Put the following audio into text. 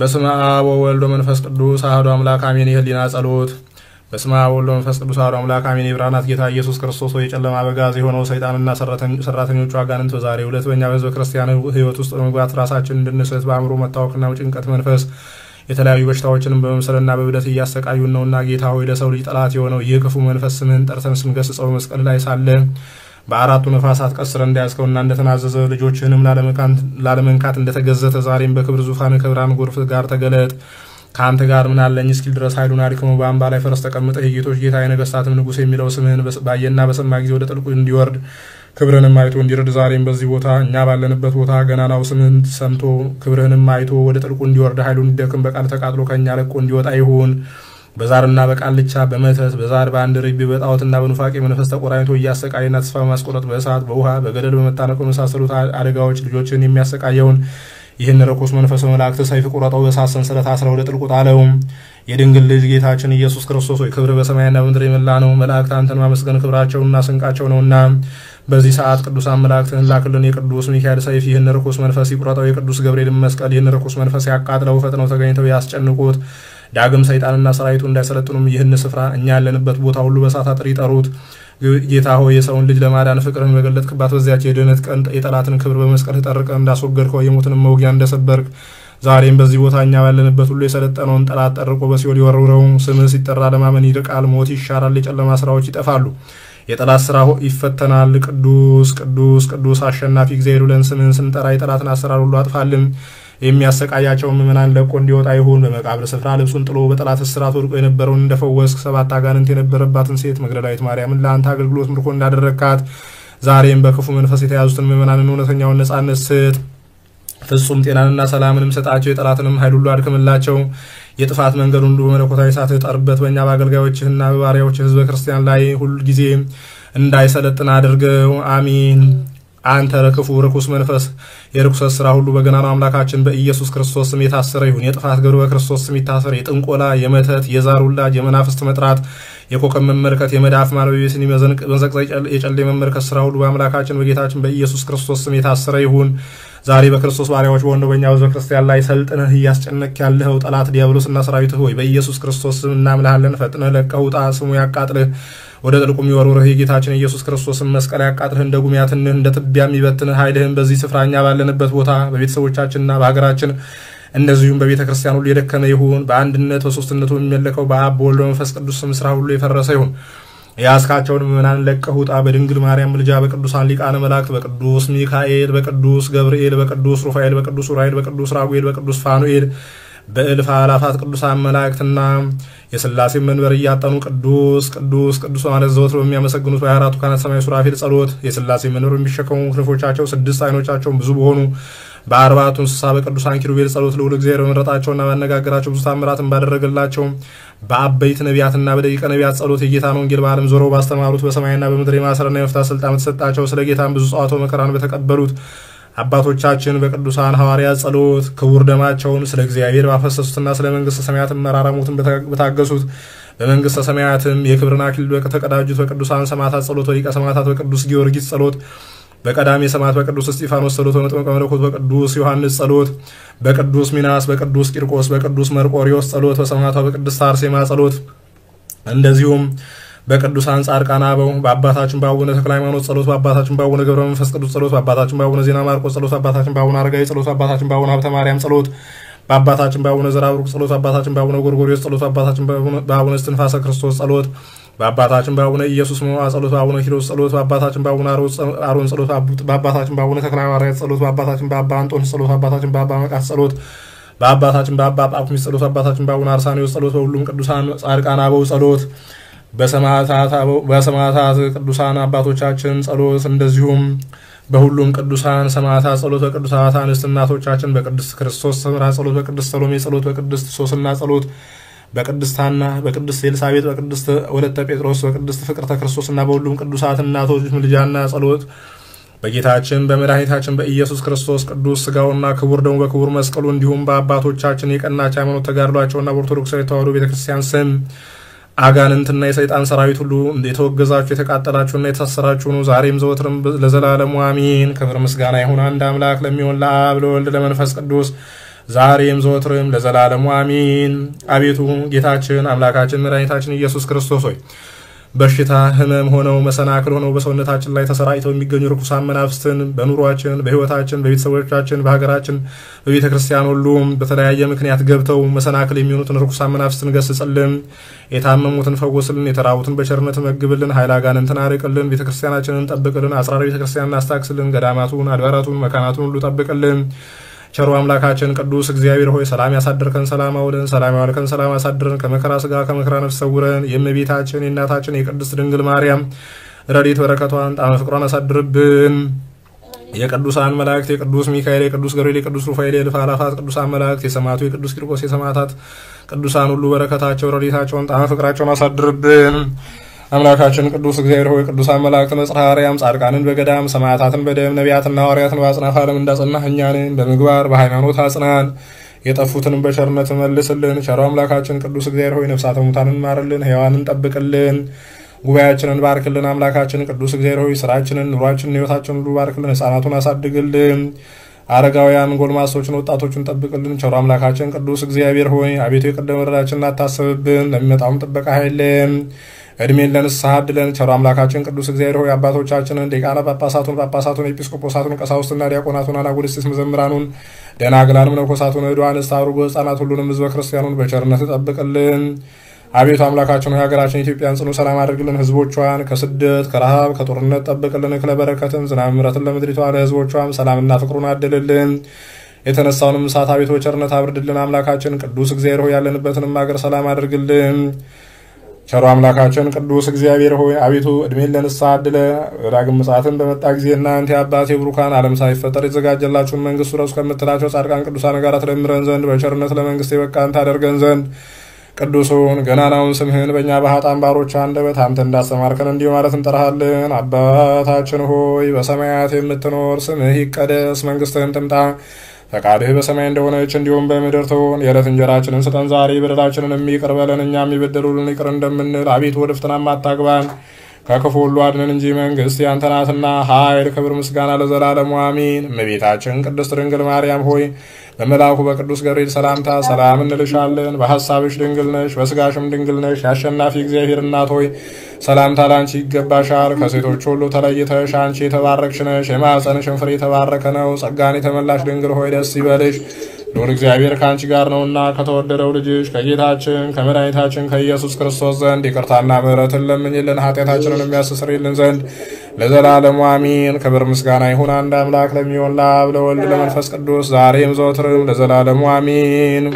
በስመ አብ ወወልድ ወመንፈስ ቅዱስ አሐዱ አምላክ አሜን። የህሊና ጸሎት። በስመ አብ ወወልድ ወመንፈስ ቅዱስ አሐዱ አምላክ አሜን። የብርሃናት ጌታ ኢየሱስ ክርስቶስ ወይ የጨለማ በጋዝ የሆነው ሰይጣንና ሰራተኞቹ አጋንንት በዛሬው ዕለት በእኛ በህዝበ ክርስቲያን ህይወት ውስጥ በመግባት ራሳችን እንድንስት በአእምሮ መታወክና ጭንቀት መንፈስ የተለያዩ በሽታዎችንም በመምሰልና በብደት እያሰቃዩን ነውና ጌታ ሆይ ለሰው ልጅ ጠላት የሆነው ይህ ክፉ መንፈስ ስምህን ጠርተን ስንገስጸው መስቀል ላይ ሳለ በአራቱ ነፋሳት ቀስረ እንዳያዝከውና እንደተናዘዘ ልጆችህንም ላለመንካት እንደተገዘተ ዛሬም በክብር ዙፋን ከብርሃን ጎርፍ ጋር ተገለጥ። ከአንተ ጋር ምን አለኝ እስኪል ድረስ ኃይሉን አድክሞ በአምባ ላይ ፈረስ ተቀምጠ ጌቶች ጌታ የነገስታትም ንጉሥ የሚለው ስምህን ባየና በሰማ ጊዜ ወደ ጥልቁ እንዲወርድ ክብርህንም አይቶ እንዲረድ ዛሬም በዚህ ቦታ እኛ ባለንበት ቦታ ገናናው ስምህን ሰምቶ ክብርህንም አይቶ ወደ ጥልቁ እንዲወርድ ኃይሉን እንዲደክም በቃል ተቃጥሎ ከእኛ ለቆ እንዲወጣ ይሁን። በዛርና በቃልቻ በመተት በዛር በአንድ ርቢ በጣዖትና በኑፋቄ መንፈስ ተቆራኝቶ እያሰቃየና ተስፋ በማስቆረጥ በእሳት በውሃ በገደል በመታነቁ በመሳሰሉት አደጋዎች ልጆችን የሚያሰቃየውን ይህን ረኮስ መንፈሰ መላእክት ሰይፍ ቁረጠው በእሳት ሰንሰለት አስረው ወደ ጥልቁ የድንግል ልጅ ጌታችን ኢየሱስ ክርስቶስ ሆይ ክብር በሰማይና በምድር የመላ ነው። መላእክት አንተን ማመስገን ክብራቸውና ስንቃቸው ነውና በዚህ ሰዓት ቅዱሳን መላእክትህን ላክልን። የቅዱስ ሚካኤል ሰይፍ ይህን ርኩስ መንፈስ ይቁረጠው። የቅዱስ ገብርኤል መስቀል ይህን ርኩስ መንፈስ ያቃጥለው። ፈጥነው ተገኝተው ያስጨንቁት። ዳግም ሰይጣንና ሰራዊቱ እንዳይሰለጥኑም ይህን ስፍራ እኛ ያለንበት ቦታ ሁሉ በእሳት አጥር ይጠሩት። ጌታ ሆይ የሰውን ልጅ ለማዳን ፍቅርን በገለጥክባት በዚያች የድህነት ቀን የጠላትን ክብር በመስቀል ተጠርቀ እንዳስወገድከው የሞትንም መውጊያ እንደሰበርክ ዛሬም በዚህ ቦታ እኛ ባለንበት ሁሉ የሰለጠነውን ጠላት ጠርቆ በሲኦል ይወርውረው። ስምህ ሲጠራ ለማመን ይርቃል፣ ሞት ይሻራል፣ የጨለማ ስራዎች ይጠፋሉ። የጠላት ስራ ይፈተናል። ቅዱስ ቅዱስ ቅዱስ አሸናፊ እግዚአብሔር ብለን ስምህን ስንጠራ የጠላትን አሰራር ሁሉ አጥፋልን። የሚያሰቃያቸው ምዕመናን ለቆ እንዲወጣ ይሁን። በመቃብር ስፍራ ልብሱን ጥሎ በጠላት እስራት ወድቆ የነበረውን እንደፈወስክ ሰባት አጋንንት የነበረባትን ሴት መግደላዊት ማርያምን ለአንተ አገልግሎት ምርኮ እንዳደረግካት ዛሬም በክፉ መንፈስ የተያዙትን ምዕመናንን እውነተኛውን ነጻነት ስጥ። ፍጹም ጤናንና ሰላምንም ሰጣቸው። የጠላትንም ኃይል ሁሉ አድክምላቸው። የጥፋት መንገድ ሁሉ በመለኮታዊ ሰዓት ጠርበት በእኛ በአገልጋዮችህና በባሪያዎች ህዝበ ክርስቲያን ላይ ሁል ጊዜ እንዳይሰለጥን አድርገው፣ አሚን። አንተ ረክፉ ርኩስ መንፈስ የርኩሰት ስራ ሁሉ በገናናው አምላካችን በኢየሱስ ክርስቶስ ስም የታሰረ ይሁን። የጥፋት ግብር በክርስቶስ ስም ይታሰር። የጥንቆላ፣ የመተት፣ የዛር ውላጅ፣ የመናፍስት መጥራት፣ የኮከብ መመልከት፣ የመዳፍ ማለቤስን መዘቅዘቅ፣ የጨለ መመልከት ስራ ሁሉ በአምላካችን በጌታችን በኢየሱስ ክርስቶስ ስም የታሰረ ይሁን። ዛሬ በክርስቶስ ባሪያዎች በሆነው በእኛ ሕዝበ ክርስቲያን ላይ ሰልጥንህ እያስጨነቅ ያለኸው ጠላት ዲያብሎስና ሰራዊትህ ሆይ በኢየሱስ ክርስቶስ ስም እናምልሃለን። ፈጥነህ ለቀህ ውጣ። ስሙ ያቃጥልህ፣ ወደ ጥልቁም ይወርውርህ። የጌታችን ኢየሱስ ክርስቶስን መስቀል ያቃጥልህ፣ እንደ ጉሚያትንህ እንደ ትቢያ የሚበትንህ ኃይልህን በዚህ ስፍራ እኛ ባለንበት ቦታ በቤተሰቦቻችንና በሀገራችን እንደዚሁም በቤተ ክርስቲያን ሁሉ የደከመ ይሁን። በአንድነት በሶስትነቱ የሚመለከው በአብ በወልድ በመንፈስ ቅዱስ ስም ስራ ሁሉ የፈረሰ ይሁን። የአስካቸውን ምዕመናን ለቀህ ውጣ በድንግል ማርያም ምልጃ በቅዱሳን ሊቃነ መላእክት በቅዱስ ሚካኤል በቅዱስ ገብርኤል በቅዱስ ሩፋኤል በቅዱስ ኡራኤል በቅዱስ ራጉኤል በቅዱስ ፋኑኤል በእልፍ አላፋት ቅዱሳን መላእክትና የስላሴ መንበር እያጠኑ ቅዱስ ቅዱስ ቅዱስ ማለት ዘወትር በሚያመሰግኑት በአራቱ ካህናት ሰማይ ሱራፌል ጸሎት የስላሴ መንበር የሚሸከሙ ክንፎቻቸው ስድስት አይኖቻቸውን ብዙ በሆኑ በአርባቱ እንስሳ በቅዱሳን ኪሩቤል ጸሎት ልዑል እግዚአብሔር በመረጣቸውና ባነጋገራቸው ብዙ ታምራትን ባደረገላቸው በአበይት ነቢያትና በደቂቀ ነቢያት ጸሎት የጌታን ወንጌል በዓለም ዞረው ባስተማሩት በሰማይና በምድር የማሰርና የመፍታት ስልጣን በተሰጣቸው ስለ ጌታን ብዙ ጸዋቶ መከራን በተቀበሉት አባቶቻችን በቅዱሳን ሐዋርያ ጸሎት ክቡር ደማቸውን ስለ እግዚአብሔር ባፈሰሱትና ስለ መንግሥተ ሰማያትም መራራ ሞትን በታገሱት በመንግሥተ ሰማያትም የክብርን አክሊል በተቀዳጁት በቅዱሳን ሰማዕታት ጸሎት በሊቀ ሰማዕታት በቅዱስ ጊዮርጊስ ጸሎት በቀዳሚ ሰማዕት በቅዱስ እስጢፋኖስ ጸሎት በመጥምቀ መለኮት በቅዱስ ዮሐንስ ጸሎት በቅዱስ ሚናስ በቅዱስ ቂርቆስ በቅዱስ መርቆሪዎስ ጸሎት በሰማዕቷ በቅድስት አርሴማ ጸሎት እንደዚሁም በቅዱሳን ጻድቃን አበው በአባታችን በአቡነ ተክለ ሃይማኖት ጸሎት በአባታችን በአቡነ ገብረ መንፈስ ቅዱስ ጸሎት በአባታችን በአቡነ ዜና ማርቆስ ጸሎት በአባታችን በአቡነ አረጋዊ ጸሎት በአባታችን በአቡነ ሀብተ ማርያም ጸሎት በአባታችን በአቡነ ዘራብሩቅ ጸሎት፣ በአባታችን በአቡነ ጎርጎሪዎስ ጸሎት፣ በአባታችን በአቡነ እስትንፋሰ ክርስቶስ ጸሎት፣ በአባታችን በአቡነ ኢየሱስ መዋ ጸሎት፣ በአቡነ ኪሮስ ጸሎት፣ በአባታችን በአቡነ አሮን ጸሎት፣ በአባታችን በአቡነ ተክለ ሃዋርያት ጸሎት፣ በአባታችን በአባ አንጦንስ ጸሎት፣ በአባታችን በአባ መቃስ ጸሎት፣ በአባታችን በአባ ጳኩሚስ ጸሎት፣ በአባታችን በአቡነ አርሳኔዎስ ጸሎት፣ በሁሉም ቅዱሳን ጻድቃን አበው ጸሎት በሰማዕታት ቅዱሳን አባቶቻችን ጸሎት እንደዚሁም በሁሉም ቅዱሳን ሰማዕታት ጸሎት፣ በቅዱሳት አንስት እናቶቻችን፣ በቅድስት ክርስቶስ ሰምራ ጸሎት፣ በቅድስት ሰሎሜ ጸሎት፣ በቅድስት ሶስና ጸሎት፣ በቅድስት ሐና፣ በቅድስት ኤልሳቤጥ፣ በቅድስት ወለተ ጴጥሮስ፣ በቅድስት ፍቅርተ ክርስቶስና በሁሉም ቅዱሳት እናቶች ምልጃና ጸሎት በጌታችን በመድኃኒታችን በኢየሱስ ክርስቶስ ቅዱስ ስጋውና ክቡር ደሙ በክቡር መስቀሉ እንዲሁም በአባቶቻችን የቀናች ሃይማኖት ተጋድሏቸውና በኦርቶዶክሳዊ ተዋሕዶ ቤተክርስቲያን ስም አጋንንትና የሰይጣን ሰራዊት ሁሉ የተወገዛችሁ የተቃጠላችሁና የተሳሰራችሁ ነው። ዛሬም ዘወትርም ለዘላለሙ አሚን። ክብር ምስጋና ይሁን አንድ አምላክ ለሚሆን ለአብ ለወልድ ለመንፈስ ቅዱስ ዛሬም ዘወትርም ለዘላለሙ አሚን። አቤቱ ጌታችን አምላካችን መድኃኒታችን ኢየሱስ ክርስቶስ ሆይ በሽታ ህመም ሆነው መሰናክል ሆነው በሰውነታችን ላይ ተሰራጭተው የሚገኙ ርኩሳን መናፍስትን በኑሯችን፣ በህይወታችን፣ በቤተሰቦቻችን፣ በሀገራችን፣ በቤተ ክርስቲያን በተለያየ ምክንያት ገብተው መሰናክል የሚሆኑትን ርኩሳን መናፍስትን ገስጽልን፣ የታመሙትን ፈወስልን፣ የተራቡትን በቸርነት መግብልን፣ ኃይለ አጋንንትን አርቅልን፣ ቤተ ክርስቲያናችንን ጠብቅልን፣ አጽራረ ቤተ ክርስቲያንን አስታክስልን፣ ገዳማቱን፣ አድባራቱን፣ መካናቱን ሁሉ ጠብቅልን። ቸሩ አምላካችን ቅዱስ እግዚአብሔር ሆይ ሰላም ያሳደርከን ሰላም አውለን፣ ሰላም ያዋልከን ሰላም አሳድረን፣ ከመከራ ስጋ ከመከራ ነፍስ ሰውረን። የእመቤታችን የእናታችን የቅድስት ድንግል ማርያም ረድኤት በረከቷን ጣመ ፍቅሯን አሳድርብን። የቅዱሳን መላእክት የቅዱስ ሚካኤል፣ የቅዱስ ገብርኤል፣ የቅዱስ ሩፋኤል፣ የእልፍ አላፋት ቅዱሳን መላእክት፣ የሰማዕቱ የቅዱስ ቂርቆስ፣ የሰማዕታት ቅዱሳን ሁሉ በረከታቸው ረድኤታቸውን ጣመ ፍቅራቸውን አሳድርብን። አምላካችን ቅዱስ እግዚአብሔር ሆይ ቅዱሳን መላእክት መጽሐ አርያም ጻድቃንን በገዳም ሰማዕታትን በደም ነቢያትና ሐዋርያትን በአጽናፈ ዓለም እንዳጸናህ እኛንን በምግባር በሃይማኖት አጽናን። የጠፉትንም በቸርነት መልስልን። ቸሮ አምላካችን ቅዱስ እግዚአብሔር ሆይ ነፍሳተ ሙታንን ማርልን፣ ሕያዋንን ጠብቅልን፣ ጉባኤያችንን ባርክልን። አምላካችን ቅዱስ እግዚአብሔር ሆይ ስራችንን፣ ኑሯችንን፣ ሕይወታችንን ሁሉ ባርክልን። ሕፃናቱን አሳድግልን። አረጋውያን ጎልማሶችን፣ ወጣቶችን ጠብቅልን። ቸሮ አምላካችን ቅዱስ እግዚአብሔር ሆይ አቤቱ የቀደመ በደላችንን አታስብብን፣ ለሚመጣውም ጥበቃ ኃይልን እድሜን ለንስሐ አድለን። ቸሮ አምላካችን ቅዱስ እግዚአብሔር ሆይ አባቶቻችንን ዲቃነ ጳጳሳቱን፣ ጳጳሳቱን፣ ኤጲስቆጶሳቱን፣ ቀሳውስትና ዲያቆናቱን፣ አናጉልስቲስ መዘምራኑን፣ ደናግላን፣ መነኮሳቱን፣ ዕዱ አንስት፣ አርጎ ህጻናት፣ ሁሉንም ህዝበ ክርስቲያኑን በቸርነት ይጠብቅልን። አቤቱ አምላካችን ሆይ ሀገራችን ኢትዮጵያን ጽኑ ሰላም አድርግልን። ህዝቦቿን ከስደት ከረሃብ ከጦርነት ጠብቅልን። ክለበረከትም ዝናብ ምረትን ለምድሪቷ ለህዝቦቿም ሰላምና ፍቅሩን አድልልን። የተነሳውንም እሳት አቤቱ ቸርነት አብርድልን። አምላካችን ቅዱስ እግዚአብሔር ሆይ ያለንበትንም ሀገር ሰላም አድርግልን። ቸሩ አምላካችን ቅዱስ እግዚአብሔር ሆይ አቤቱ እድሜን ለንስሐ አድለ ዳግም ምጽአትን በመጣ ጊዜ እናንተ አባቴ ብሩካን ዓለም ሳይፈጠር የተዘጋጀላችሁን መንግስት ውረስ ከምትላቸው ጻድቃን ቅዱሳን ጋር ትለምረን ዘንድ በቸርነት ለመንግስት የበቃን ታደርገን ዘንድ ቅዱሱን ገናናውን ስምህን በእኛ በሀጣን ባሮች አንደበት አንተ እንዳስተማርከን እንዲሁ ማለት እንጠራሃለን። አባታችን ሆይ በሰማያት የምትኖር ስምህ ይቀደስ፣ መንግስትህን ትምጣ ፈቃድህ በሰማይ እንደሆነች እንዲሁም በምድር ትሁን። የዕለት እንጀራችንን ስጠን ዛሬ፣ በደላችንን የሚቅር በለን እኛ የሚበደሉልን ይቅር እንደምንል፣ አቤት ወደ ፈተናም አታግባን ከክፉ ሁሉ አድነን እንጂ መንግሥት ያንተ ናትና ኃይል፣ ክብር፣ ምስጋና ለዘላለሙ አሜን። እመቤታችን ቅድስት ድንግል ማርያም ሆይ በመልአኩ በቅዱስ ገብርኤል ሰላምታ ሰላም እንልሻለን። በሐሳብሽ ድንግል ነሽ፣ በስጋሽም ድንግል ነሽ። የአሸናፊ እግዚአብሔር እናት ሆይ ሰላምታ ላንቺ ይገባሻል። ከሴቶች ሁሉ ተለይተሽ አንቺ የተባረክሽ ነሽ፣ የማኅፀንሽን ፍሬ የተባረከ ነው። ጸጋን የተመላሽ ድንግል ሆይ ደስ ይበልሽ ሎር እግዚአብሔር ከአንቺ ጋር ነውና ከተወደደው ልጅሽ ከጌታችን ከመድኃኒታችን ከኢየሱስ ክርስቶስ ዘንድ ይቅርታና ምሕረትን ለምኝልን ኃጢአታችንን የሚያስስርልን ዘንድ ለዘላለሙ አሚን። ክብር ምስጋና ይሁን አንድ አምላክ ለሚሆን ለአብ ለወልድ ለመንፈስ ቅዱስ ዛሬም ዘወትርም ለዘላለሙ አሚን።